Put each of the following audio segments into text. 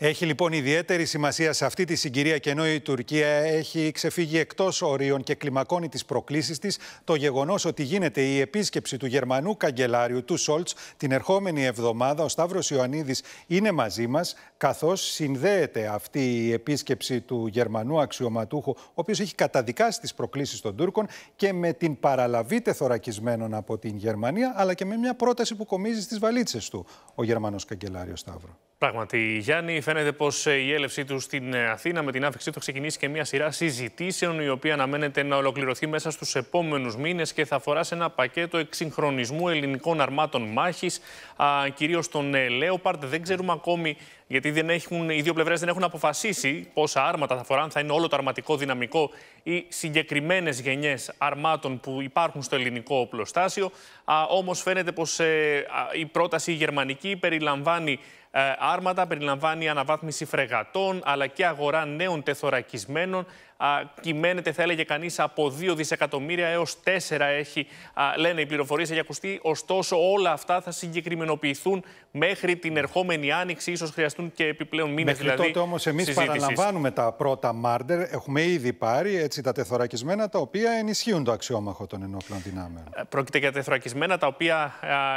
Έχει λοιπόν ιδιαίτερη σημασία σε αυτή τη συγκυρία και ενώ η Τουρκία έχει ξεφύγει εκτός ορίων και κλιμακώνει τις προκλήσεις της, το γεγονός ότι γίνεται η επίσκεψη του Γερμανού καγκελάριου του Σόλτ την ερχόμενη εβδομάδα. Ο Σταύρος Ιωαννίδης είναι μαζί μας, καθώς συνδέεται αυτή η επίσκεψη του Γερμανού αξιωματούχου, ο οποίος έχει καταδικάσει τις προκλήσεις των Τούρκων και με την παραλαβή τεθωρακισμένων από την Γερμανία, αλλά και με μια πρόταση που κομίζει στις βαλίτσες του ο Γερμανός καγκελάριος Σταύρο. Πράγματι, Γιάννη, φαίνεται πως ε, η έλευσή του στην ε, Αθήνα με την άφηξή του ξεκινήσει και μια σειρά συζητήσεων, η οποία αναμένεται να ολοκληρωθεί μέσα στους επόμενους μήνες και θα αφορά σε ένα πακέτο εξυγχρονισμού ελληνικών αρμάτων μάχης, κυρίω των Λέοπαρτ. Ε, δεν ξέρουμε ακόμη, γιατί δεν έχουν, οι δύο πλευρές δεν έχουν αποφασίσει πόσα άρματα θα φοράν, θα είναι όλο το αρματικό δυναμικό ή συγκεκριμένες γενιές αρμάτων που υπάρχουν στο ελληνικό οπλοστάσιο. Όμως φαίνεται πως η πρόταση η γερμανική περιλαμβάνει ε, άρματα περιλαμβάνει αναβάθμιση φρεγατών αλλά και αγορά νέων τεθωρακισμένων α, κυμαίνεται, θα έλεγε κανείς, από 2 δισεκατομμύρια έως 4 έχει, λένε οι πληροφορίες, έχει ακουστεί. Ωστόσο, όλα αυτά θα συγκεκριμενοποιηθούν μέχρι την ερχόμενη άνοιξη. ίσως χρειαστούν και επιπλέον μήνες δηλαδή. Μέχρι τότε όμως, εμείς παραλαμβάνουμε τα πρώτα μάρτερ. Έχουμε ήδη πάρει έτσι, τα τεθωρακισμένα, τα οποία ενισχύουν το αξιόμαχο των ενόπλων δυνάμεων. Ε, πρόκειται για τα τεθωρακισμένα τα οποία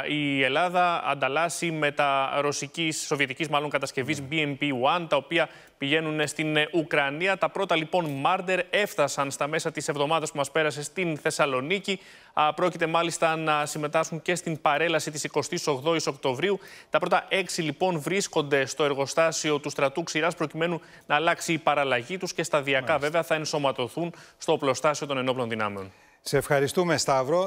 η Ελλάδα ανταλλάσσει με τα ρωσικής, σοβιετικής μάλλον κατασκευής ναι. BMP-1, τα οποία πηγαίνουν στην Ουκρανία. Τα πρώτα λοιπόν Μάρντερ έφτασαν στα μέσα της εβδομάδας που μας πέρασε στην Θεσσαλονίκη. Πρόκειται μάλιστα να συμμετάσχουν και στην παρέλαση της 28η Οκτωβρίου. Τα πρώτα έξι λοιπόν βρίσκονται στο εργοστάσιο του στρατού Ξηράς προκειμένου να αλλάξει η παραλλαγή τους και σταδιακά μάλιστα. βέβαια θα ενσωματωθούν στο οπλοστάσιο των ενόπλων δυνάμεων. Σε ευχαριστούμε Σταύρο.